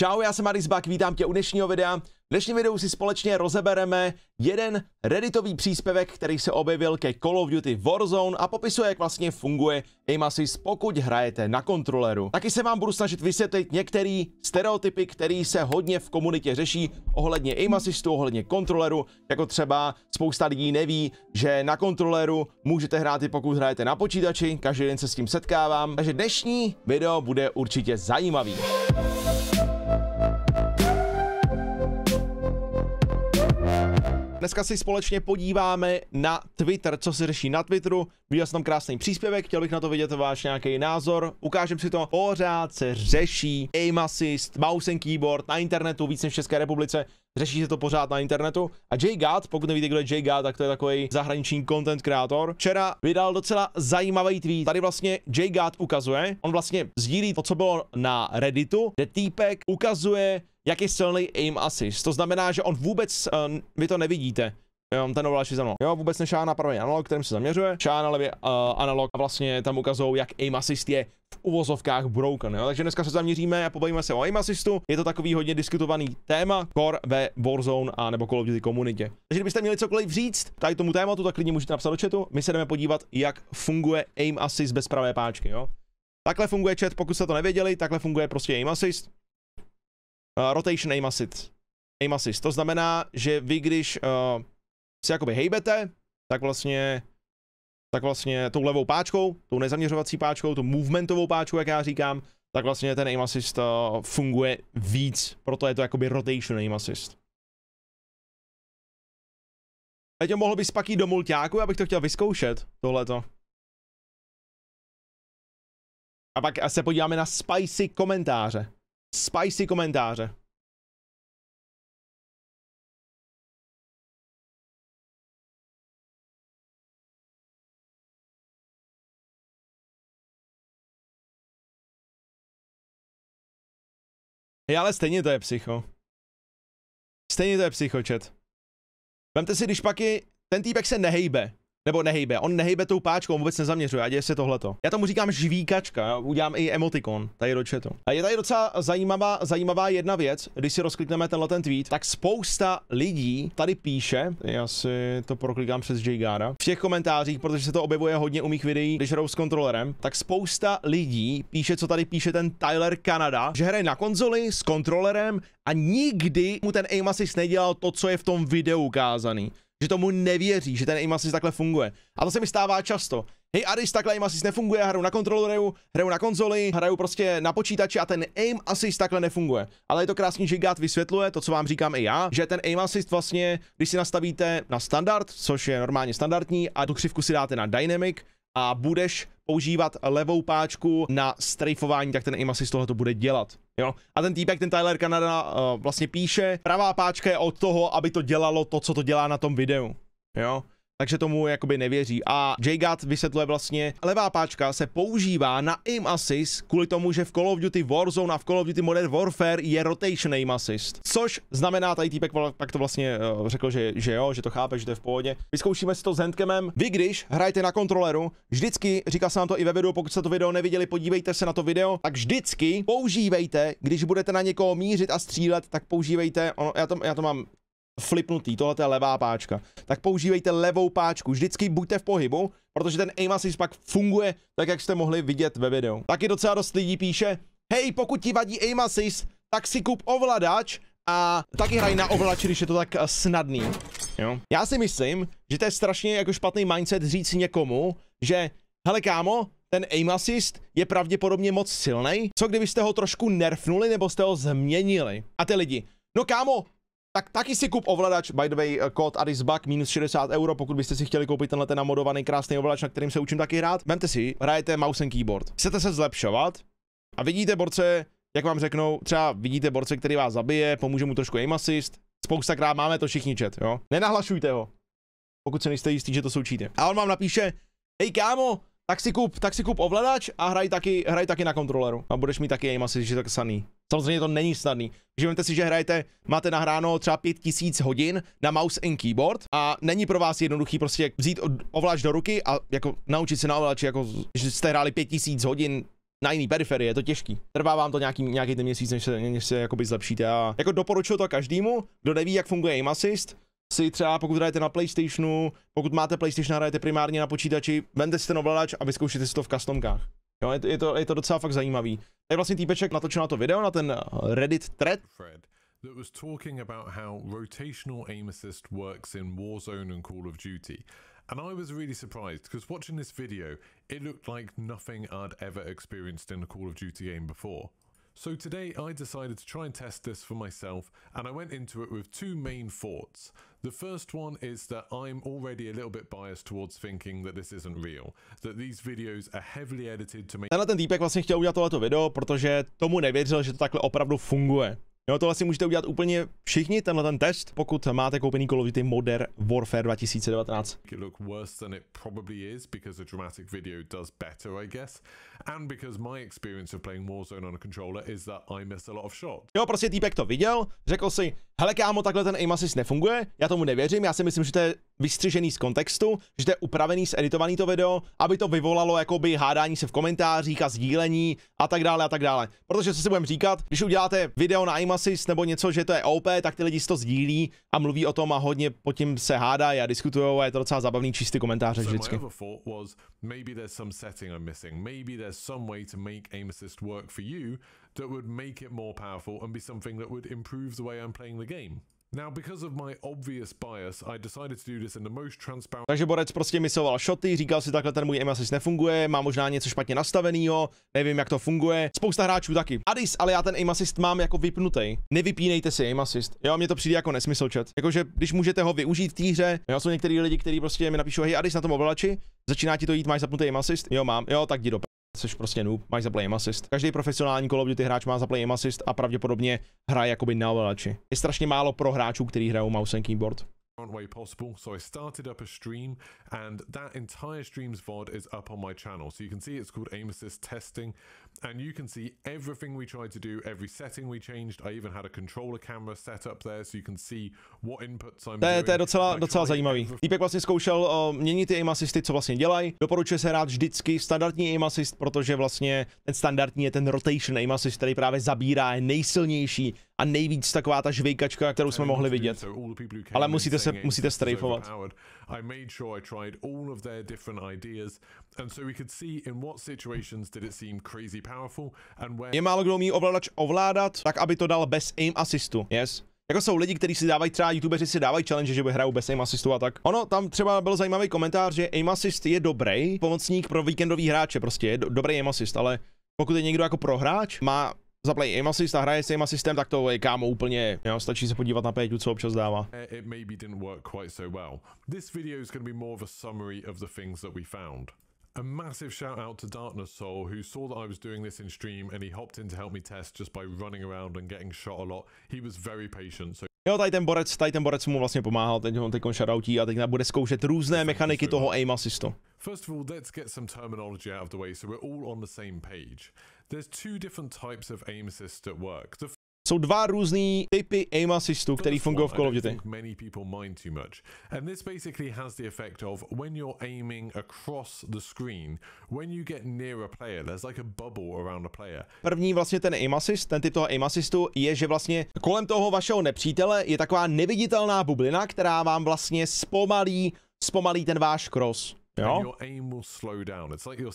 Čau, já jsem Aris Bak, vítám tě u dnešního videa. V dnešním videu si společně rozebereme jeden redditový příspěvek, který se objevil ke Call of Duty Warzone a popisuje, jak vlastně funguje aim assist, pokud hrajete na kontroleru. Taky se vám budu snažit vysvětlit některé stereotypy, které se hodně v komunitě řeší ohledně aim assistu, ohledně kontroleru, jako třeba spousta lidí neví, že na kontroleru můžete hrát i pokud hrajete na počítači, každý den se s tím setkávám, takže dnešní video bude určitě zajímavý. Dneska si společně podíváme na Twitter, co se řeší na Twitteru. Viděl jsem tam krásný příspěvek, chtěl bych na to vidět váš nějaký názor. Ukážem si to. Pořád se řeší aim assist, mouse and keyboard na internetu víc než v České republice řeší se to pořád na internetu. A Jay God, pokud nevíte, kdo je Jay God, tak to je takový zahraniční content kreator, včera vydal docela zajímavý tweet. Tady vlastně Jay God ukazuje, on vlastně sdílí to, co bylo na Redditu, kde týpek ukazuje, jak je silný aim assist. To znamená, že on vůbec, uh, vy to nevidíte, Jo, ten ovláč za mnou. Jo, vůbec nešá na pravý analog, kterým se zaměřuje. Šá na levě uh, analog a vlastně tam ukazují, jak aim assist je v uvozovkách broken. Jo? Takže dneska se zaměříme a pobavíme se o aim assistu. Je to takový hodně diskutovaný téma core ve Warzone a nebo Call of Duty komunitě. Takže kdybyste měli cokoliv říct tady tomu tématu, tak klidně můžete napsat do chatu. My se jdeme podívat, jak funguje aim assist bez pravé páčky, jo. Takhle funguje chat, pokud jste to nevěděli, takhle funguje prostě aim assist. Uh, rotation aim assist. Aim assist. To znamená, že vy když uh, se jakoby hejbete, tak vlastně tak vlastně tou levou páčkou, tou nezaměřovací páčkou, tou movementovou páčkou, jak já říkám, tak vlastně ten aim assist eh, funguje víc, proto je to jakoby rotation aim assist. Teď mohl bys pak jít do multiáku, abych to chtěl vyzkoušet, tohleto. A pak se podíváme na spicy komentáře. Spicy komentáře. Hej, ale stejně to je psycho. Stejně to je psychočet. Vemte si, když pak i ten týpek se nehejbe nebo nehejbe, on nehejbe tou páčkou, on vůbec nezaměřuje a děje se tohleto. Já tomu říkám žvíkačka, já udělám i emotikon tady do chatu. A je tady docela zajímavá, zajímavá jedna věc, když si rozklikneme tenhle ten tweet, tak spousta lidí tady píše, já si to proklikám přes Jigara, v těch komentářích, protože se to objevuje hodně u mých videí, když hrou s kontrolerem, tak spousta lidí píše, co tady píše ten Tyler Canada, že hraje na konzoli s kontrolerem a nikdy mu ten aim assist nedělal to, co je v tom videu ukázaný že tomu nevěří, že ten aim assist takhle funguje. A to se mi stává často. Hej, Aris, takhle aim assist nefunguje, hraju na kontroleru, hraju na konzoli, hraju prostě na počítači a ten aim assist takhle nefunguje. Ale je to krásný, že Gat vysvětluje to, co vám říkám i já, že ten aim assist vlastně, když si nastavíte na standard, což je normálně standardní, a tu křivku si dáte na dynamic, a budeš používat levou páčku na strafování, tak ten aim assist tohle to bude dělat. Jo? A ten týpek, ten Tyler Kanada uh, vlastně píše, pravá páčka je od toho, aby to dělalo to, co to dělá na tom videu. Jo? takže tomu jakoby nevěří. A JGAT vysvětluje vlastně, levá páčka se používá na aim assist kvůli tomu, že v Call of Duty Warzone a v Call of Duty Modern Warfare je rotation aim assist. Což znamená, tady týpek pak to vlastně uh, řekl, že, že jo, že to chápe, že to je v pohodě. Vyzkoušíme si to s Handkemem. Vy, když hrajete na kontroleru, vždycky, říká se nám to i ve videu, pokud jste to video neviděli, podívejte se na to video, tak vždycky používejte, když budete na někoho mířit a střílet, tak používejte, ono, já, to, já to mám flipnutý, tohle je levá páčka, tak používejte levou páčku, vždycky buďte v pohybu, protože ten aim assist pak funguje tak, jak jste mohli vidět ve videu. Taky docela dost lidí píše, hej, pokud ti vadí aim assist, tak si kup ovladač a taky hraj na ovladač, když je to tak eh, snadný. Jo. Já si myslím, že to je strašně jako špatný mindset říct někomu, že hele kámo, ten aim assist je pravděpodobně moc silný. Co kdybyste ho trošku nerfnuli nebo jste ho změnili? A ty lidi, no kámo, tak taky si kup ovladač, by the way, kód ADISBAK, minus 60 euro, pokud byste si chtěli koupit tenhle ten namodovaný krásný ovladač, na kterým se učím taky hrát. Vemte si, hrajete mouse and keyboard. Chcete se zlepšovat a vidíte borce, jak vám řeknou, třeba vidíte borce, který vás zabije, pomůže mu trošku aim assist. krát máme to všichni čet, jo. Nenahlašujte ho, pokud se nejste jistí, že to součíte. A on vám napíše, hej kámo, tak si kup, tak si kup ovladač a hraj taky, hraj taky na kontroleru. A budeš mít taky aim asi, že tak saný. Samozřejmě to není snadný. Že vemte si, že hrajete, máte nahráno třeba 5000 hodin na mouse and keyboard a není pro vás jednoduchý prostě vzít ovladač do ruky a jako naučit se na ovladači, jako že jste hráli 5000 hodin na jiný periferii, je to těžký. Trvá vám to nějaký, nějaký ten měsíc, než se, než se jakoby zlepšíte a jako doporučuju to každému, kdo neví, jak funguje aim assist, si třeba, pokud hrajete na PlayStationu, pokud máte PlayStation, hrajete primárně na počítači, vente si ten ovladač a vyzkoušejte si to v customkách. Jo, je to, je to, je to docela fakt zajímavý. Tak vlastně týpeček natočil na to video, na ten eh, Reddit thread. Fred. that was talking about how rotational aim assist works in Warzone and Call of Duty. And I was really surprised because watching this video, it looked like nothing I'd ever experienced in a Call of Duty game before. So today I decided to try and test this for myself and I went into it with two main thoughts. The first one is that I'm already a little bit biased towards thinking that this isn't real, that these videos are heavily edited to make... Tenhle ten týpek vlastně chtěl udělat tohleto video, protože tomu nevěřil, že to takhle opravdu funguje. Jo, to vlastně můžete udělat úplně všichni, tenhle ten test, pokud máte koupený Call of Duty Modern Warfare 2019. Jo, prostě týpek to viděl, řekl si, hele kámo, takhle ten aim assist nefunguje, já tomu nevěřím, já si myslím, že to je vystřižený z kontextu, že to je upravený, zeditovaný to video, aby to vyvolalo jakoby hádání se v komentářích a sdílení a tak dále a tak dále. Protože co si budeme říkat, když uděláte video na aim assist nebo něco, že to je OP, tak ty lidi si to sdílí a mluví o tom a hodně po tím se hádají a diskutují a je to docela zabavný čistý komentáře vždycky. So that would make it more powerful and be something that would improve the way I'm playing the game. Now, because of my obvious bias, I decided to do this in the most transparent... Takže Borec prostě misoval shoty, říkal si takhle, ten můj emasys nefunguje, má možná něco špatně nastaveného, nevím, jak to funguje. Spousta hráčů taky. Adis, ale já ten aim assist mám jako vypnutý. Nevypínejte si aim assist. Jo, mně to přijde jako nesmysl chat. Jakože, když můžete ho využít v té hře, jo, jsou některý lidi, kteří prostě mi napíšou, hej, Adis na tom ovladači, začíná ti to jít, máš zapnutý aim assist? Jo, mám. Jo, tak jdi do Jsi prostě noob, máš za play aim assist. Každý profesionální Call of Duty hráč má za play aim assist a pravděpodobně hraje jakoby na ovladači. Je strašně málo pro hráčů, kteří hrajou mouse and keyboard. way possible. So I started up a stream, and that entire stream's VOD is up on my channel. So you can see it's called Aim Assist Testing, and you can see everything we tried to do, every setting we changed. I even had a controller camera set up there so you can see what inputs I'm to, doing. to je docela, docela zajímavý. Týpek vlastně zkoušel uh, měnit ty aim assisty, co vlastně dělají. Doporučuje se hrát vždycky standardní aim assist, protože vlastně ten standardní je ten rotation aim assist, který právě zabírá, je nejsilnější a nejvíc taková ta žvejkačka, kterou jsme mohli vidět. Ale musíte se musíte strafovat. I made sure I tried all of their different ideas and so we could see in what situations did it seem crazy je málo kdo umí ovladač ovládat, tak aby to dal bez aim assistu. Yes. Jako jsou lidi, kteří si dávají, třeba youtubeři si dávají challenge, že by hrajou bez aim assistu a tak. Ono, tam třeba byl zajímavý komentář, že aim assist je dobrý pomocník pro víkendový hráče, prostě je do, dobrý aim assist, ale pokud je někdo jako prohráč, má zaplay aim assist a hraje s aim assistem, tak to je kámo úplně, jo, stačí se podívat na Péťu, co občas dává. Eh, it maybe didn't work quite so well. This video is going to be more of a summary of the things that we found. A massive shout out to Darkness Soul, who saw that I was doing this in stream and he hopped in to help me test just by running around and getting shot a lot. He was very patient, so Jo, tady ten borec, tady ten borec mu vlastně pomáhal, teď on teď shoutoutí a teď bude zkoušet různé mechaniky toho aim assistu. First of all, let's get some terminology out of the way so we're all on the same page. There's two different types of aim assist at work. The Jsou dva různé typy aim assistu, který fungují v Call of Duty. Many people mind too much. And this basically has the effect of when you're aiming across the screen, when you get near a player, there's like a bubble around a player. První vlastně ten aim assist, ten typ toho aim assistu je, že vlastně kolem toho vašeho nepřítele je taková neviditelná bublina, která vám vlastně zpomalí, zpomalí ten váš cross your aim will slow down. It's like Ja.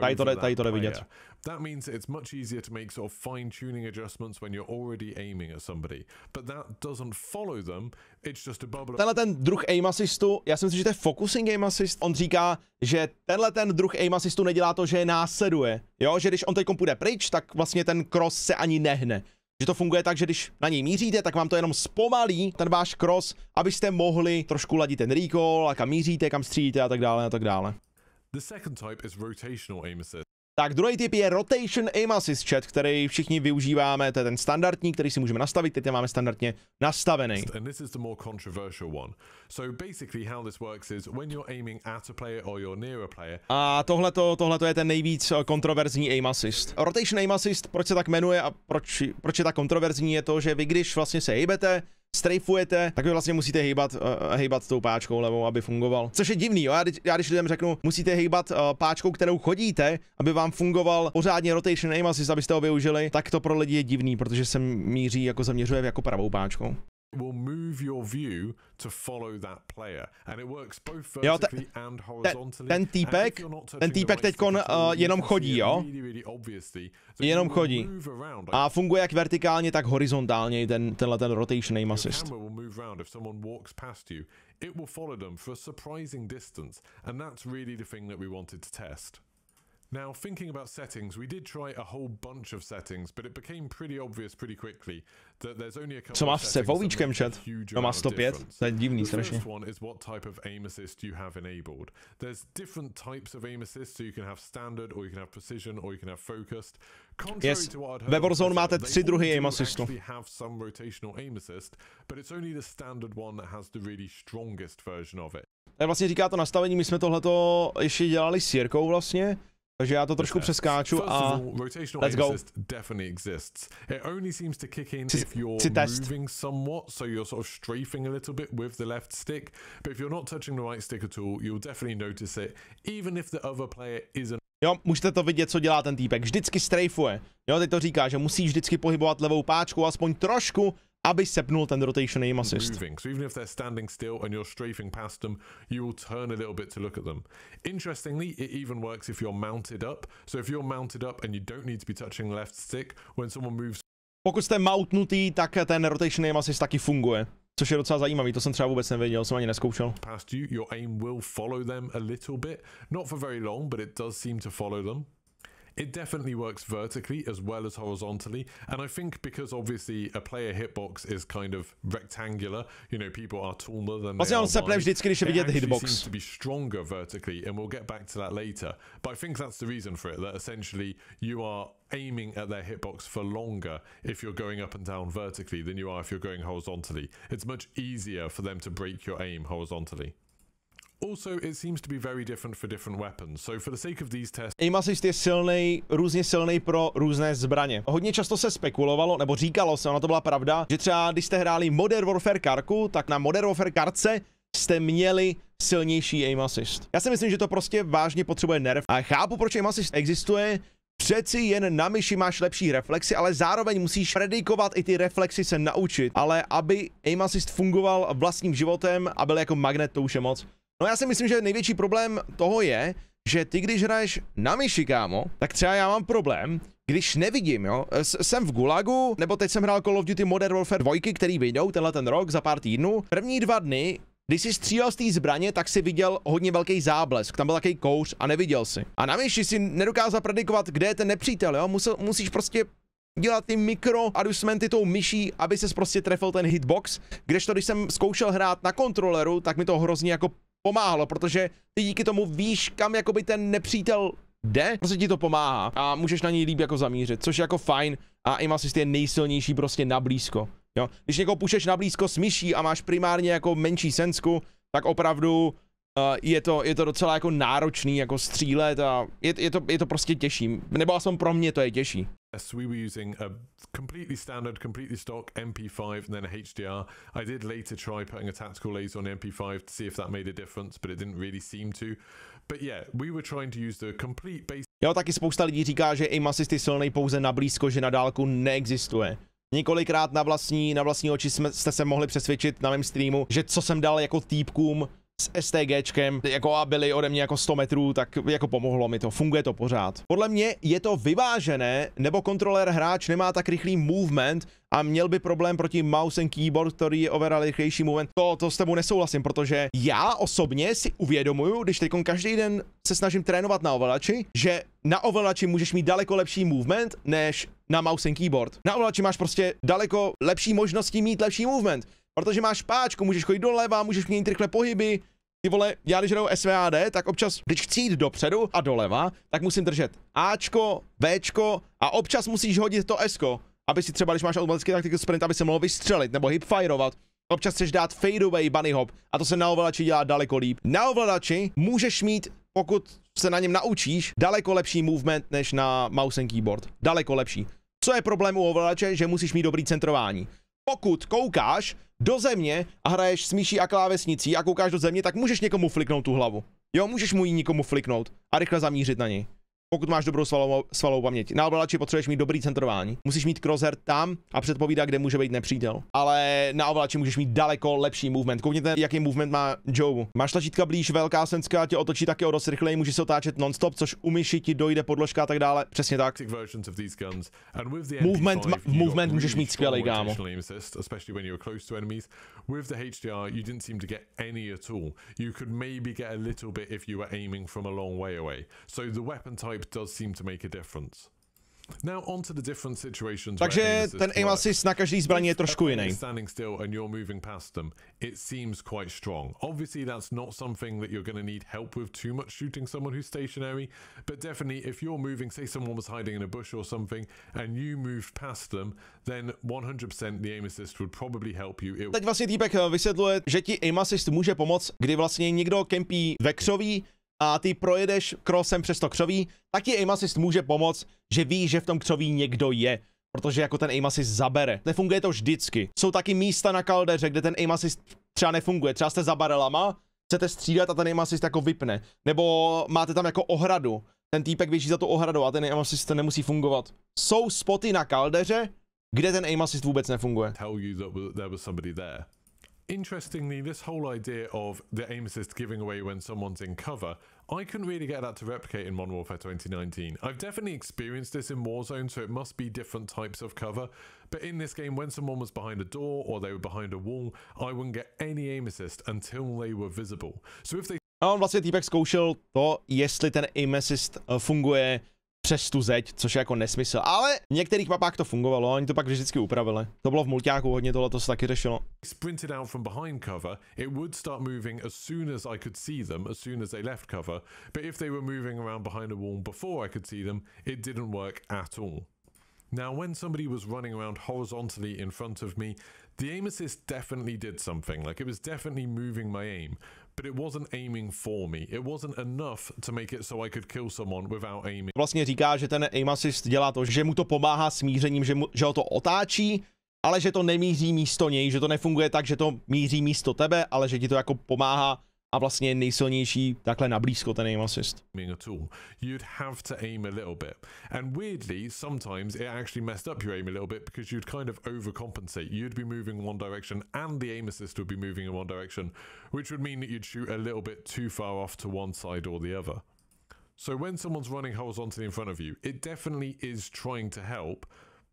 Tady to, jde, tady to jde vidět. That means it's much easier to make sort of fine tuning adjustments when you're already aiming at somebody. But that doesn't follow them. It's just a bubble. Tenhle ten druh aim assistu, já si myslím, že to je focusing aim assist. On říká, že tenhle ten druh aim assistu nedělá to, že je následuje. Jo, že když on teď půjde pryč, tak vlastně ten cross se ani nehne. Že to funguje tak, že když na něj míříte, tak vám to jenom zpomalí ten váš cross, abyste mohli trošku ladit ten recall a kam míříte, kam střílíte a tak dále a tak dále. The second type is rotational aim assist. Tak druhý typ je Rotation Aim Assist Chat, který všichni využíváme, to je ten standardní, který si můžeme nastavit, teď máme standardně nastavený. And this is the more controversial one. So basically how this works is when you're aiming at a player or you're near a player. A tohle to je ten nejvíc eh, kontroverzní aim assist. Rotation aim assist, proč se tak jmenuje a proč, proč je tak kontroverzní, je to, že vy když vlastně se hejbete, strafujete, tak vy vlastně musíte hejbat, uh, eh, eh, hejbat tou páčkou levou, aby fungoval. Což je divný, jo? Já, já když lidem řeknu, musíte hejbat uh, eh, páčkou, kterou chodíte, aby vám fungoval pořádně rotation aim assist, abyste ho využili, tak to pro lidi je divný, protože se míří jako zaměřuje jako pravou páčkou. Will move your view to follow that player. And it works both vertically uh, jo, and horizontally. And ten týpek, ten týpek teď uh, jenom chodí, jo? Jenom chodí. A funguje jak vertikálně, tak horizontálně ten, tenhle ten rotation aim assist. It will follow them for a surprising distance, and that's really the thing that we wanted to test. Now, thinking about settings, we did try a whole bunch of settings, but it became pretty obvious pretty quickly that there's only a couple of settings that make a huge amount of difference. The first one is what type of aim assist you have enabled. There's different types of aim assist, so you can have standard, or you can have precision, or you can have focused. Yes. Ve Warzone máte tři druhy aim assistu. They have some rotational aim assist, but it's only the standard one that has the really strongest version of it. Tak vlastně říká to nastavení, my jsme tohleto ještě dělali s Jirkou vlastně. Takže já to trošku přeskáču a let's go. Chci test. somewhat, so you're sort of strafing a little bit with the left stick. But if you're not touching the right stick at all, you'll definitely notice it, even if the other player isn't. Jo, můžete to vidět, co dělá ten týpek. Vždycky strafuje. Jo, teď to říká, že musí vždycky pohybovat levou páčku, aspoň trošku, aby sepnul ten rotation aim assist. Moving. So even if they're standing still and you're strafing past them, you will turn a little bit to look at them. Interestingly, it even works if you're mounted up. So if you're mounted up and you don't need to be touching left stick, when someone moves... Pokud jste mountnutý, tak ten rotation aim assist taky funguje. Což je docela zajímavý, to jsem třeba vůbec nevěděl, jsem ani neskoušel. Past you, your aim will follow them a little bit. Not for very long, but it does seem to follow them. It definitely works vertically as well as horizontally, and I think because obviously a player hitbox is kind of rectangular, you know, people are taller than they are wide, it když the hitbox. seems to be stronger vertically, and we'll get back to that later. But I think that's the reason for it, that essentially you are aiming at their hitbox for longer if you're going up and down vertically than you are if you're going horizontally. It's much easier for them to break your aim horizontally. Also, it seems to be very different for different weapons. So for the sake of these tests... Aim assist je silnej, různě silnej pro různé zbraně. Hodně často se spekulovalo, nebo říkalo se, ona to byla pravda, že třeba když jste hráli Modern Warfare karku, tak na Modern Warfare karce jste měli silnější aim assist. Já si myslím, že to prostě vážně potřebuje nerv. A chápu, proč aim assist existuje, Přeci jen na myši máš lepší reflexy, ale zároveň musíš predikovat i ty reflexy se naučit. Ale aby aim assist fungoval vlastním životem a byl jako magnet, to už je moc. No já si myslím, že největší problém toho je, že ty, když hraješ na myši, kámo, tak třeba já mám problém, když nevidím, jo, jsem v Gulagu, nebo teď jsem hrál Call of Duty Modern Warfare 2, který vyjdou tenhle ten rok za pár týdnů. První dva dny když jsi střílel z té zbraně, tak si viděl hodně velký záblesk, tam byl takový kouř a neviděl si. A na myši si nedokázal predikovat, kde je ten nepřítel, jo? Musel, musíš prostě dělat ty mikro adjustmenty tou myší, aby se prostě trefil ten hitbox, kdežto když jsem zkoušel hrát na kontroleru, tak mi to hrozně jako pomáhalo, protože ty díky tomu víš, kam jakoby ten nepřítel jde, prostě ti to pomáhá a můžeš na něj líp jako zamířit, což je jako fajn a aim assist je nejsilnější prostě na blízko. Jo, když někoho pušeš na blízko s myší a máš primárně jako menší sensku, tak opravdu Eh, je to, je to docela jako náročný jako střílet a je, je, to, je to prostě těžší. Nebo aspoň pro mě to je těžší. Yes, we were using a completely standard, completely stock MP5 and then a HDR. I did later try putting a tactical laser on the MP5 to see if that made a difference, but it didn't really seem to. But yeah, we were trying to use the complete base... Jo, taky spousta lidí říká, že aim assist je silný pouze na blízko, že na dálku neexistuje. Několikrát na vlastní, na vlastní oči jsme, jste se mohli přesvědčit na mém streamu, že co jsem dal jako týpkům s STGčkem, jako a byli ode mě jako 100 metrů, tak jako pomohlo mi to, funguje to pořád. Podle mě je to vyvážené, nebo kontroler hráč nemá tak rychlý movement, a měl by problém proti mouse and keyboard, který je overall rychlejší movement. To, to s tebou nesouhlasím, protože já osobně si uvědomuju, když teď každý den se snažím trénovat na ovladači, že na ovladači můžeš mít daleko lepší movement než na mouse and keyboard. Na ovladači máš prostě daleko lepší možnosti mít lepší movement. Protože máš páčko, můžeš chodit doleva, můžeš měnit rychle pohyby. Ty vole, já když hraju SVAD, tak občas, když chci jít dopředu a doleva, tak musím držet Ačko, Bčko a občas musíš hodit to Sko, aby si třeba, když máš automatický taktický sprint, aby se mohl vystřelit nebo hipfireovat. Občas chceš dát fadeaway bunny hop a to se na ovladači dělá daleko líp. Na ovladači můžeš mít, pokud se na něm naučíš, daleko lepší movement než na mouse and keyboard. Daleko lepší. Co je problém u ovladače, že musíš mít dobrý centrování. Pokud koukáš, do země a hraješ s myší a klávesnicí a koukáš do země, tak můžeš někomu fliknout tu hlavu. Jo, můžeš mu ji někomu fliknout a rychle zamířit na něj pokud máš dobrou svalovou, svalovou paměť. Na ovladači potřebuješ mít dobrý centrování. Musíš mít crosshair tam a předpovídat, kde může být nepřítel. Ale na ovladači můžeš mít daleko lepší movement. Koukněte, jaký movement má Joe. Máš tlačítka blíž, velká senská tě otočí také o dost rychleji, může se otáčet non-stop, což u myši ti dojde podložka a tak dále. Přesně tak. Movement, movement můžeš mít skvělý, kámo. With the HDR, you didn't seem to get any at all. You could maybe get a little bit if you were aiming from a long way away. So the weapon type grip does seem to make a difference. Now on to the different situations Takže ten aim assist na každý zbraní je trošku jiný. Standing still and you're moving past them, it seems quite strong. Obviously that's not something that you're going to need help with too much shooting someone who's stationary, but definitely if you're moving, say someone was hiding in a bush or something and you moved past them, then 100% the aim assist would probably help you. Teď vlastně týpek eh, vysvětluje, že ti aim assist může pomoct, kdy vlastně někdo kempí ve a ty projedeš krosem přes to křoví, tak ti aim assist může pomoct, že ví, že v tom křoví někdo je protože jako ten aim assist zabere. Nefunguje to vždycky. Jsou taky místa na kaldeře, kde ten aim assist třeba nefunguje. Třeba jste za barelama, chcete střídat a ten aim assist jako vypne. Nebo máte tam jako ohradu. Ten týpek běží za tu ohradu a ten aim assist nemusí fungovat. Jsou spoty na kaldeře, kde ten aim assist vůbec nefunguje. Interestingly, this whole idea of the aim assist giving away when someone's in cover I couldn't really get that to replicate in Modern Warfare 2019. I've definitely experienced this in Warzone, so it must be different types of cover, but in this game, when someone was behind a door or they were behind a wall, I wouldn't get any aim assist until they were visible. So if they... A on vlastně týpek zkoušel to, jestli ten aim assist eh, funguje přes tu zeď, což je jako nesmysl. Ale v některých mapách to fungovalo, oni to pak vždycky upravili. To bylo v multiáku hodně tohle, to se taky řešilo. Sprinted out from behind cover, it would start moving as soon as I could see them, as soon as they left cover, but if they were moving around behind a wall before I could see them, it didn't work at all. Now, when somebody was running around horizontally in front of me, the aim assist definitely did something, like it was definitely moving my aim, but it wasn't aiming for me. It wasn't enough to make it so I could kill someone without aiming. Vlastně říká, že ten aim assist dělá to, že mu to pomáhá smířením, že, mu, že ho to otáčí, ale že to nemíří místo něj, že to nefunguje tak, že to míří místo tebe, ale že ti to jako pomáhá a vlastně nejsilnější takhle na blízko ten aim assist. At all. You'd have to aim a little bit. And weirdly, sometimes it actually messed up your aim a little bit because you'd kind of overcompensate. You'd be moving one direction and the aim assist would be moving in one direction, which would mean that you'd shoot a little bit too far off to one side or the other. So when someone's running horizontally in front of you, it definitely is trying to help,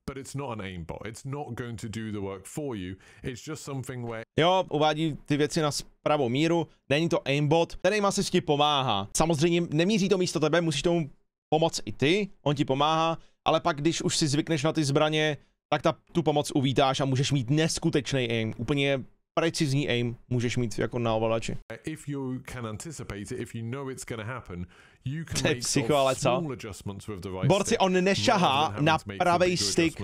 but it's not an aimbot. It's not going to do the work for you. It's just something where... Jo, uvádí ty věci na pravou míru. Není to aimbot, který má se ti pomáhá. Samozřejmě nemíří to místo tebe, musíš tomu pomoct i ty, on ti pomáhá, ale pak, když už si zvykneš na ty zbraně, tak ta, tu pomoc uvítáš a můžeš mít neskutečný aim. Úplně precizní aim můžeš mít jako na ovladači. Uh, if you can anticipate it, if you know it's gonna happen, you can make psycho, ale right Borci, on nešahá na pravý stick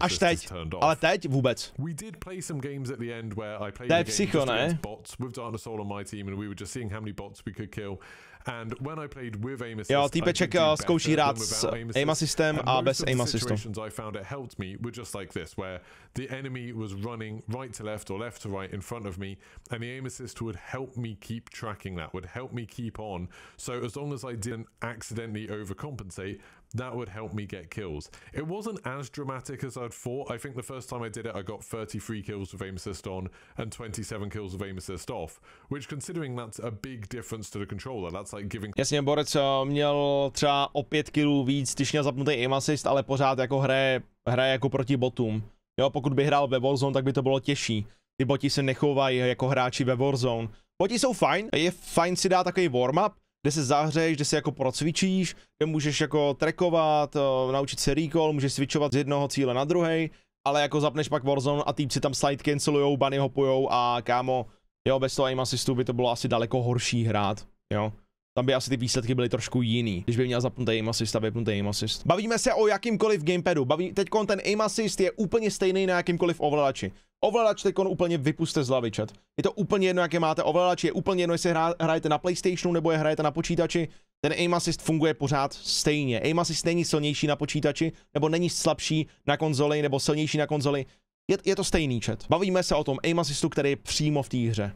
až teď, ale teď vůbec. We did play some games at the end where I played to je psycho, ne? bots with Darkness on my team and we were just seeing how many bots we could kill. And when I played with aim assist, jo, týpeček zkouší hrát s aim assistem a bez aim assistu. I found it helped me were just like this, where the enemy was running right to left or left to right in front of me, and the aim assist would help me keep tracking that, would help me keep on. So as long as I didn't accidentally overcompensate, that would help me get kills. It wasn't as dramatic as I'd thought. I think the first time I did it, I got 33 kills with aim assist on and 27 kills with aim assist off, which considering that's a big difference to the controller, that's like giving... Jasně, Borec eh, měl třeba o 5 kilů víc, když měl zapnutý aim assist, ale pořád jako hraje, hraje jako proti botům. Jo, pokud by hrál ve Warzone, tak by to bylo těžší. Ty boti se nechovají jako hráči ve Warzone. Boti jsou fajn, je fajn si dát takový warm-up, kde se zahřeješ, kde se jako procvičíš, kde můžeš jako trekovat, eh, naučit se recall, můžeš switchovat z jednoho cíle na druhý, ale jako zapneš pak Warzone a týpci tam slide cancelujou, bunny hopujou a kámo, jo, bez toho aim assistu by to bylo asi daleko horší hrát, jo. Tam by asi ty výsledky byly trošku jiný, když by měl zapnutý aim assist a vypnutý aim assist. Bavíme se o jakýmkoliv gamepadu. Baví, teď ten aim assist je úplně stejný na jakýmkoliv ovladači. Ovladač teď úplně vypuste z hlavy, chat. Je to úplně jedno, jaké máte ovladač, je úplně jedno, jestli hra, hrajete na PlayStationu nebo je hrajete na počítači. Ten aim assist funguje pořád stejně. Aim assist není silnější na počítači, nebo není slabší na konzoli, nebo silnější na konzoli. Je, je to stejný chat. Bavíme se o tom aim assistu, který je přímo v té hře.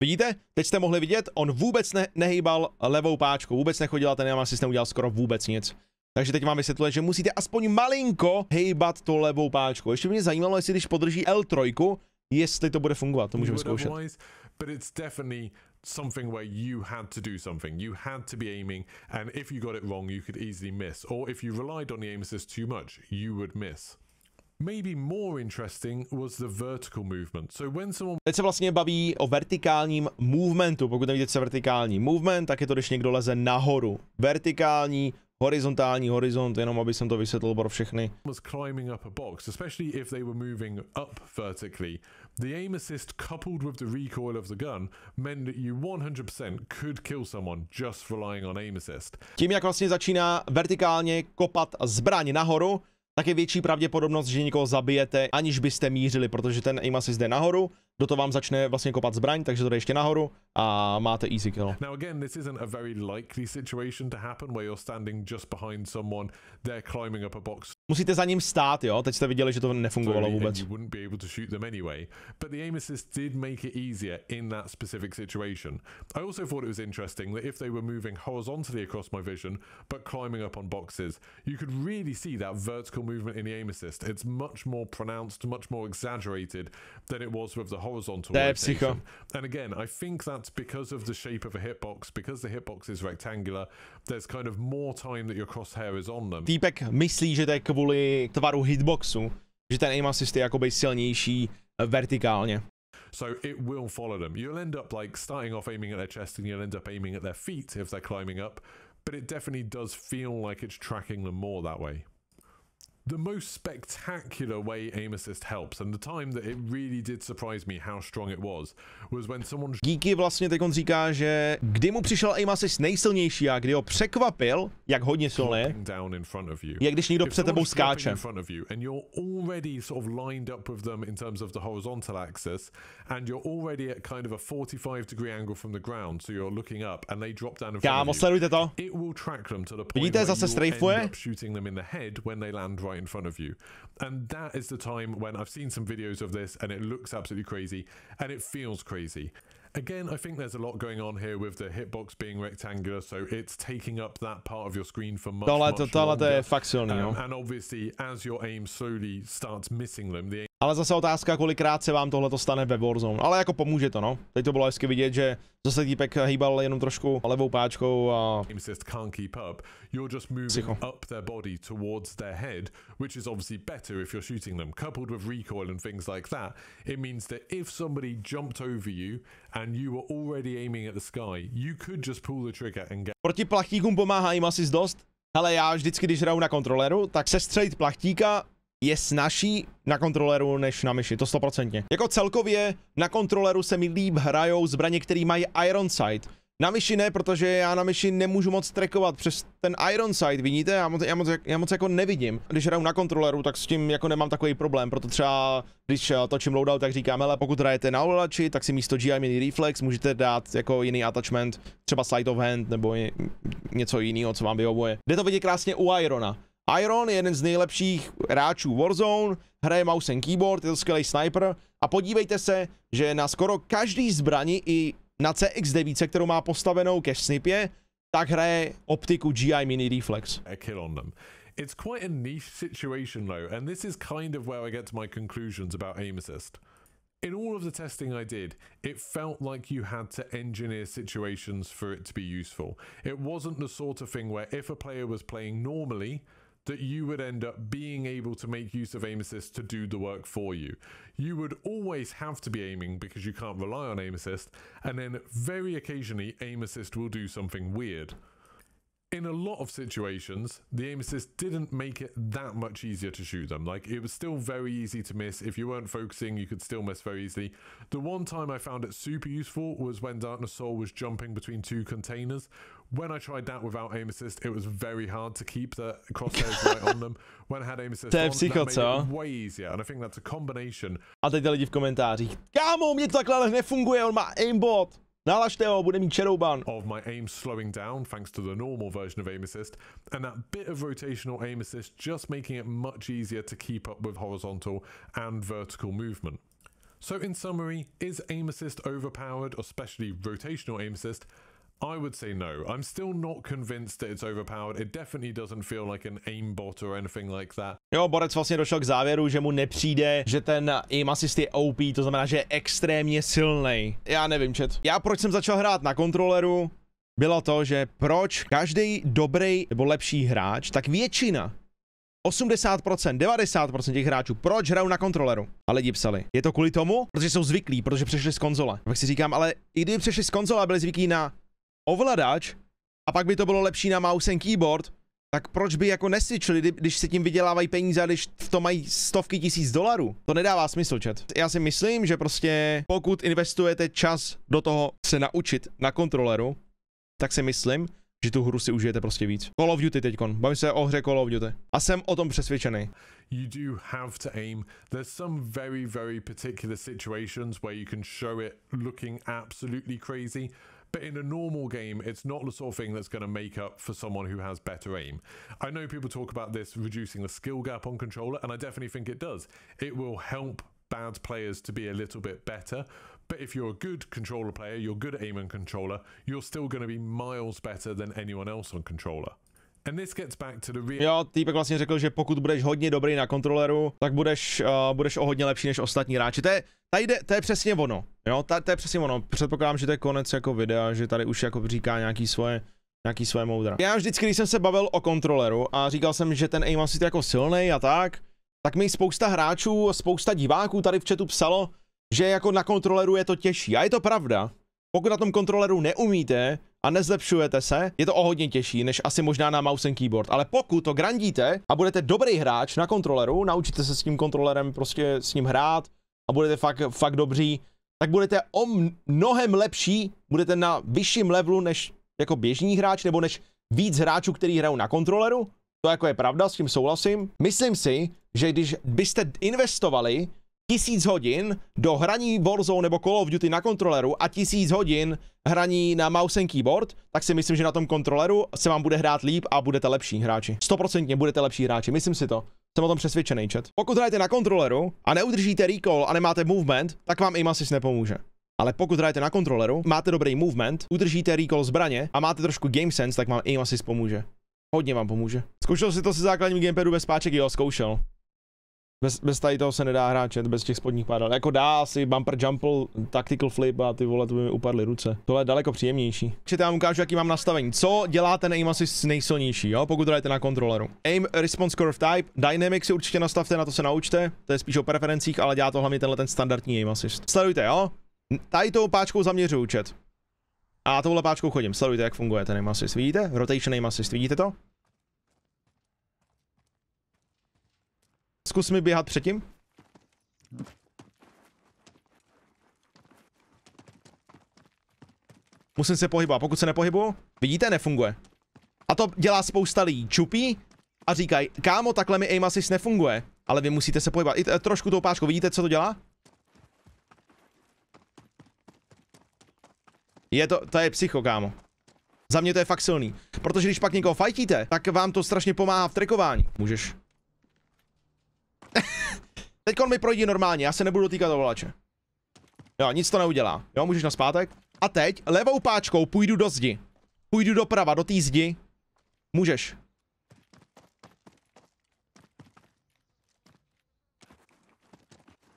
Vidíte? Teď jste mohli vidět, on vůbec ne- nehýbal levou páčku, vůbec nechodil a ten aim assist neudělal skoro vůbec nic. Takže teď vám vysvětluje, že musíte aspoň malinko hejbat to levou páčku. Ještě mě zajímalo, jestli když podrží L3, jestli to bude fungovat, to můžeme zkoušet. but it's definitely something where you had to do something. You had to be aiming, and if you got it wrong, you could easily miss. Or if you relied on the aim assist too much, you would miss. Maybe more interesting was the vertical movement. So when someone... Teď se vlastně baví o vertikálním movementu. Pokud nevíte, co vertikální movement, tak je to, když někdo leze nahoru. Vertikální horizontální horizont, jenom aby jsem to vysvětlil pro všechny. Was climbing up a box, especially if they were moving up vertically, The aim assist coupled with the recoil of the gun meant that you 100% could kill someone just relying on aim assist. Tím, jak vlastně začíná vertikálně kopat zbraň nahoru, tak je větší pravděpodobnost, že někoho zabijete, aniž byste mířili, protože ten aim assist jde nahoru do toho vám začne vlastně kopat zbraň, takže to jde ještě nahoru a máte easy kill. Now again, this isn't a very likely situation to happen where you're standing just behind someone, they're climbing up a box. Musíte za ním stát, jo? Teď jste viděli, že to nefungovalo vůbec. You wouldn't be able to shoot them anyway, but the aim assist did make it easier in that specific situation. I also thought it was interesting that if they were moving horizontally across my vision, but climbing up on boxes, you could really see that vertical movement in the aim assist. It's much more pronounced, much more exaggerated than it was with the horizontal rotation. Psycho. And again, I think that's because of the shape of a hitbox, because the hitbox is rectangular, there's kind of more time that your crosshair is on them. Týpek myslí, že to je kvůli tvaru hitboxu, že ten aim assist je jakoby silnější eh, vertikálně. So it will follow them. You'll end up like starting off aiming at their chest and you'll end up aiming at their feet if they're climbing up, but it definitely does feel like it's tracking them more that way. the most spectacular way aim assist helps and the time that it really did surprise me how strong it was was when someone Díky vlastně teď on říká, že kdy mu přišel aim assist nejsilnější a kdy ho překvapil, jak hodně silný, je když někdo před tebou skáče. and you're already sort of lined up with them in terms of the horizontal axis and you're already at kind of a 45 degree angle from the ground so you're looking up and they drop down in front Kámo, sledujte to. It will track them to the point Vidíte, zase strafuje? shooting them in the head when they land right right in front of you. And that is the time when I've seen some videos of this and it looks absolutely crazy and it feels crazy. Again, I think there's a lot going on here with the hitbox being rectangular, so it's taking up that part of your screen for much, much longer. um, and obviously, as your aim slowly starts missing them, the Ale zase otázka, kolikrát se vám tohle stane ve Warzone. Ale jako pomůže to, no. Teď to bylo hezky vidět, že zase týpek hýbal jenom trošku levou páčkou a... Psycho. which is obviously better if you're shooting them. Coupled with recoil and things like that, it means that if somebody jumped over you and you were already aiming at the sky, you could just pull the trigger and get... Proti plachtíkům pomáhá jim asi dost. Hele, já vždycky, když hraju na kontroleru, tak sestřelit plachtíka je snažší na kontroleru než na myši, to stoprocentně. Jako celkově na kontroleru se mi líp hrajou zbraně, které mají Iron Sight. Na myši ne, protože já na myši nemůžu moc trackovat přes ten Iron Sight, vidíte? Já moc, já, moc, já moc jako nevidím. Když hraju na kontroleru, tak s tím jako nemám takový problém, proto třeba když eh, točím loadout, tak říkám, ale pokud hrajete na ovladači, tak si místo GI Mini Reflex můžete dát jako jiný attachment, třeba Sight of Hand nebo něco jiného, co vám vyhovuje. Jde to vidět krásně u Irona. Iron, je jeden z nejlepších hráčů Warzone, hraje mouse and keyboard, je to skvělý sniper a podívejte se, že na skoro každý zbrani i na CX9, kterou má postavenou ke snipě, tak hraje optiku GI Mini Reflex. It's quite a niche situation though, and this is kind of where I get to my conclusions about aim assist. In all of the testing I did, it felt like you had to engineer situations for it to be useful. It wasn't the sort of thing where if a player was playing normally, that you would end up being able to make use of aim assist to do the work for you. You would always have to be aiming because you can't rely on aim assist, and then very occasionally aim assist will do something weird in a lot of situations, the aim assist didn't make it that much easier to shoot them. Like, it was still very easy to miss. If you weren't focusing, you could still miss very easily. The one time I found it super useful was when Darkness Soul was jumping between two containers. When I tried that without aim assist, it was very hard to keep the crosshairs right on them. When I had aim assist on, that made it way easier. And I think that's a combination. A teď lidi w komentarzach. Kamo, mnie tak lalach nie on ma aimbot. Nálažte ho, bude mít Ban. Of my aim slowing down thanks to the normal version of aim assist and that bit of rotational aim assist just making it much easier to keep up with horizontal and vertical movement. So in summary, is aim assist overpowered, especially rotational aim assist, I would say no. I'm still not convinced that it's overpowered. It definitely doesn't feel like an aimbot or anything like that. Jo, Borec vlastně došel k závěru, že mu nepřijde, že ten aim assist je OP, to znamená, že je extrémně silný. Já nevím, čet. Já proč jsem začal hrát na kontroleru, bylo to, že proč každý dobrý nebo lepší hráč, tak většina 80%, 90% těch hráčů, proč hrajou na kontroleru? A lidi psali, je to kvůli tomu? Protože jsou zvyklí, protože přešli z konzole. Tak si říkám, ale i kdyby přešli z konzole a byli zvyklí na ovladač a pak by to bylo lepší na mouse and keyboard, tak proč by jako nesvičili, když se tím vydělávají peníze, když v tom mají stovky tisíc dolarů? To nedává smysl, chat. Já si myslím, že prostě pokud investujete čas do toho se naučit na kontroleru, tak si myslím, že tu hru si užijete prostě víc. Call of Duty teďkon, bavím se o hře Call of Duty. A jsem o tom přesvědčený. You do have to aim. There's some very, very particular situations where you can show it looking absolutely crazy, But in a normal game, it's not the sort of thing that's going to make up for someone who has better aim. I know people talk about this reducing the skill gap on controller, and I definitely think it does. It will help bad players to be a little bit better. But if you're a good controller player, you're good at aim and controller, you're still going to be miles better than anyone else on controller. Jo, týpek vlastně řekl, že pokud budeš hodně dobrý na kontroleru, tak budeš, uh, budeš o hodně lepší než ostatní hráči. To je, tady jde, to je přesně ono, jo, ta, to je přesně ono. Předpokládám, že to je konec jako videa, že tady už jako říká nějaký svoje, nějaký svoje moudra. Já vždycky, když jsem se bavil o kontroleru a říkal jsem, že ten aim je jako silný a tak, tak mi spousta hráčů, spousta diváků tady v chatu psalo, že jako na kontroleru je to těžší. A je to pravda. Pokud na tom kontroleru neumíte, a nezlepšujete se, je to o hodně těžší než asi možná na mouse and keyboard. Ale pokud to grandíte a budete dobrý hráč na kontroleru, naučíte se s tím kontrolerem prostě s ním hrát a budete fakt, fakt dobří, tak budete o mnohem lepší, budete na vyšším levelu než jako běžný hráč nebo než víc hráčů, který hrajou na kontroleru. To jako je pravda, s tím souhlasím. Myslím si, že když byste investovali tisíc hodin do hraní Warzone nebo Call of Duty na kontroleru a tisíc hodin hraní na mouse and keyboard, tak si myslím, že na tom kontroleru se vám bude hrát líp a budete lepší hráči. Stoprocentně budete lepší hráči, myslím si to. Jsem o tom přesvědčený, chat. Pokud hrajete na kontroleru a neudržíte recall a nemáte movement, tak vám aim assist nepomůže. Ale pokud hrajete na kontroleru, máte dobrý movement, udržíte recall zbraně a máte trošku game sense, tak vám aim assist pomůže. Hodně vám pomůže. Zkoušel si to se základním gamepadu bez páček? Jo, zkoušel. Bez, bez tady toho se nedá hráčet, bez těch spodních pádel. Jako dá asi bumper jumple, tactical flip a ty vole, to by mi upadly ruce. Tohle je daleko příjemnější. Čete vám ukážu, jaký mám nastavení. Co dělá ten aim asi nejsilnější, jo, pokud dáte na kontroleru. Aim response curve type, dynamic si určitě nastavte, na to se naučte. To je spíš o preferencích, ale dělá to hlavně tenhle ten standardní aim assist. Sledujte, jo. Tady tou páčkou zaměřuju chat. A touhle páčkou chodím, sledujte, jak funguje ten aim assist. Vidíte? Rotation aim assist, vidíte to? Zkus mi běhat předtím. Musím se pohybovat, pokud se nepohybu, vidíte, nefunguje. A to dělá spousta lidí, čupí a říkají, kámo, takhle mi aim assist nefunguje, ale vy musíte se pohybovat. I trošku tou páčkou, vidíte, co to dělá? Je to, to je psycho, kámo. Za mě to je fakt silný. Protože když pak někoho fajtíte, tak vám to strašně pomáhá v trekování. Můžeš Teď on mi projde normálně, já se nebudu dotýkat ovolače. Jo, nic to neudělá. Jo, můžeš na zpátek. A teď levou páčkou půjdu do zdi. Půjdu doprava, do té zdi. Můžeš.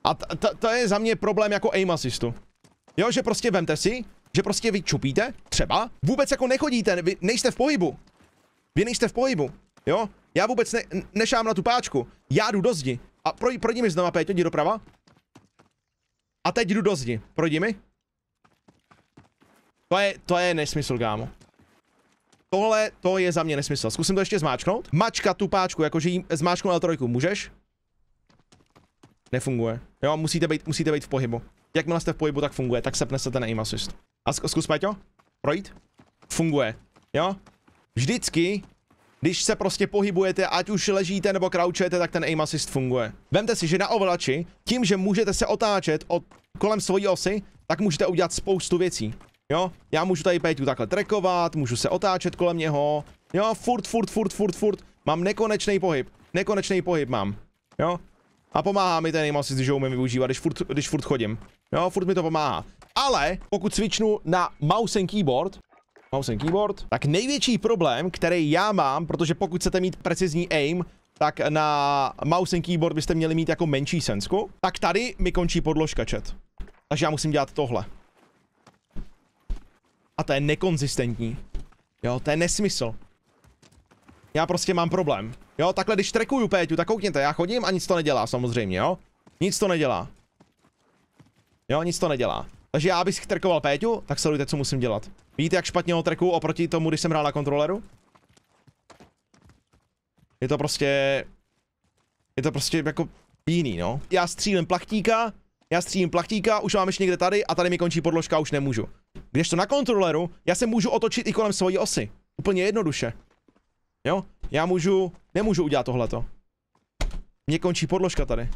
A to je za mě problém jako aim assistu. Jo, že prostě vemte si, že prostě vy čupíte, třeba, vůbec jako nechodíte, vy nejste v pohybu. Vy nejste v pohybu, jo? Já vůbec ne, nešám na tu páčku, já jdu do zdi. A projdi, projdi mi znova, Péťo, jdi doprava. A teď jdu do zdi. Projdi mi. To je, to je nesmysl, gámo. Tohle, to je za mě nesmysl. Zkusím to ještě zmáčknout. Mačka tu páčku, jakože jí zmáčknu L3, můžeš? Nefunguje. Jo, musíte být, musíte být v pohybu. Jakmile jste v pohybu, tak funguje, tak sepne se ten aim assist. A zkus, Péťo, Projít? Funguje. Jo? Vždycky když se prostě pohybujete, ať už ležíte nebo kraučujete, tak ten aim assist funguje. Vemte si, že na ovlači, tím, že můžete se otáčet od kolem svojí osy, tak můžete udělat spoustu věcí. Jo, já můžu tady Pejtu takhle trekovat, můžu se otáčet kolem něho. Jo, furt, furt, furt, furt, furt. Mám nekonečný pohyb. Nekonečný pohyb mám. Jo, a pomáhá mi ten aim assist, že umím využívat, když furt, když furt chodím. Jo, furt mi to pomáhá. Ale pokud cvičnu na mouse and keyboard, mouse and keyboard. Tak největší problém, který já mám, protože pokud chcete mít precizní aim, tak na mouse and keyboard byste měli mít jako menší sensku. Tak tady mi končí podložka chat. Takže já musím dělat tohle. A to je nekonzistentní. Jo, to je nesmysl. Já prostě mám problém. Jo, takhle když trekuju Péťu, tak koukněte, já chodím a nic to nedělá samozřejmě, jo. Nic to nedělá. Jo, nic to nedělá. Takže já, abych trkoval Péťu, tak sledujte, co musím dělat. Vidíte, jak špatně ho trekuju oproti tomu, když jsem hrál na kontroleru? Je to prostě... Je to prostě jako jiný, no. Já střílím plachtíka, já střílím plachtíka, už mám ještě někde tady a tady mi končí podložka, už nemůžu. Když to na kontroleru, já se můžu otočit i kolem svojí osy. Úplně jednoduše. Jo? Já můžu, nemůžu udělat tohleto. Mně končí podložka tady.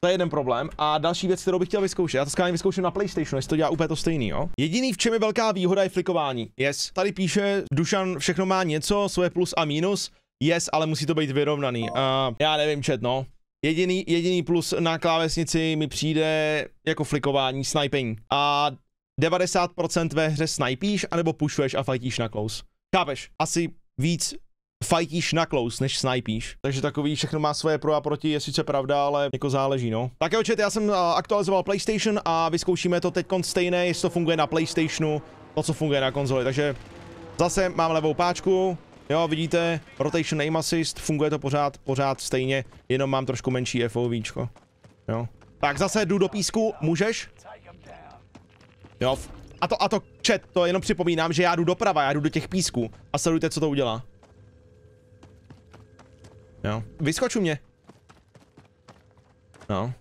To je jeden problém. A další věc, kterou bych chtěl vyzkoušet, já to skvěle vyzkouším na PlayStationu, jestli to dělá úplně to stejný, jo. Jediný, v čem je velká výhoda, je flikování. Yes. Tady píše, Dušan všechno má něco, svoje plus a minus. Yes, ale musí to být vyrovnaný. Uh, já nevím, čet, no. Jediný, jediný plus na klávesnici mi přijde jako flikování, sniping. A 90% ve hře snipíš, anebo pušuješ a fajtíš na close. Chápeš? Asi víc fajtíš na close, než snipíš. Takže takový všechno má svoje pro a proti, je sice pravda, ale jako záleží, no. Tak jo, čet. já jsem eh, aktualizoval PlayStation a vyzkoušíme to teď stejné, jestli to funguje na PlayStationu, to, co funguje na konzoli. Takže zase mám levou páčku, jo, vidíte, Rotation Aim Assist, funguje to pořád, pořád stejně, jenom mám trošku menší FOVčko, jo. Tak zase jdu do písku, můžeš? Jo, a to, a to, čet. to jenom připomínám, že já jdu doprava, já jdu do těch písků a sledujte, co to udělá. Jo. Vyskoču mě. No.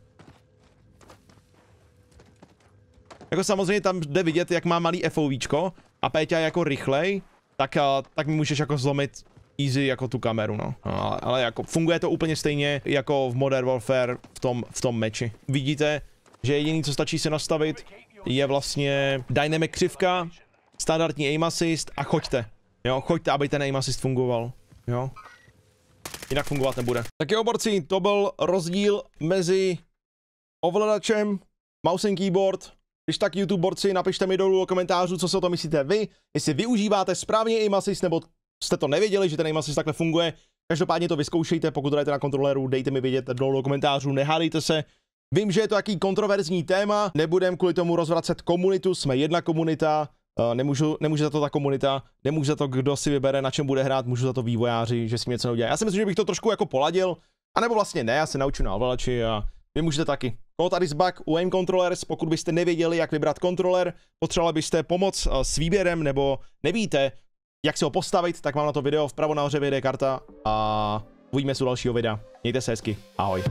Jako samozřejmě tam jde vidět, jak má malý FOVčko a Péťa jako rychlej, tak, a, tak můžeš jako zlomit easy jako tu kameru, no. no. Ale, ale jako funguje to úplně stejně jako v Modern Warfare v tom, v tom meči. Vidíte, že jediný, co stačí se nastavit, je vlastně dynamic křivka, standardní aim assist a choďte. Jo, choďte, aby ten aim assist fungoval. Jo. Jinak fungovat nebude. Tak jo, borci, to byl rozdíl mezi ovladačem, mouse and keyboard, když tak YouTube borci, napište mi dolů do komentářů, co si o to myslíte vy, jestli využíváte správně i masis, nebo jste to nevěděli, že ten masis takhle funguje. Každopádně to vyzkoušejte, pokud dajete na kontroleru, dejte mi vědět dolů do komentářů, nehádejte se. Vím, že je to jaký kontroverzní téma, nebudem kvůli tomu rozvracet komunitu, jsme jedna komunita, Eh, nemůžu, nemůže za to ta komunita, nemůže za to, kdo si vybere, na čem bude hrát, můžu za to vývojáři, že si něco neudělají. Já si myslím, že bych to trošku jako poladil, anebo vlastně ne, já se naučím na ovladači a vy můžete taky. Kód z Bug u Aim Controllers, pokud byste nevěděli, jak vybrat kontroler, potřebovali byste pomoc eh, s výběrem, nebo nevíte, jak si ho postavit, tak mám na to video, vpravo nahoře vyjde karta a uvidíme se u dalšího videa. Mějte se hezky, ahoj.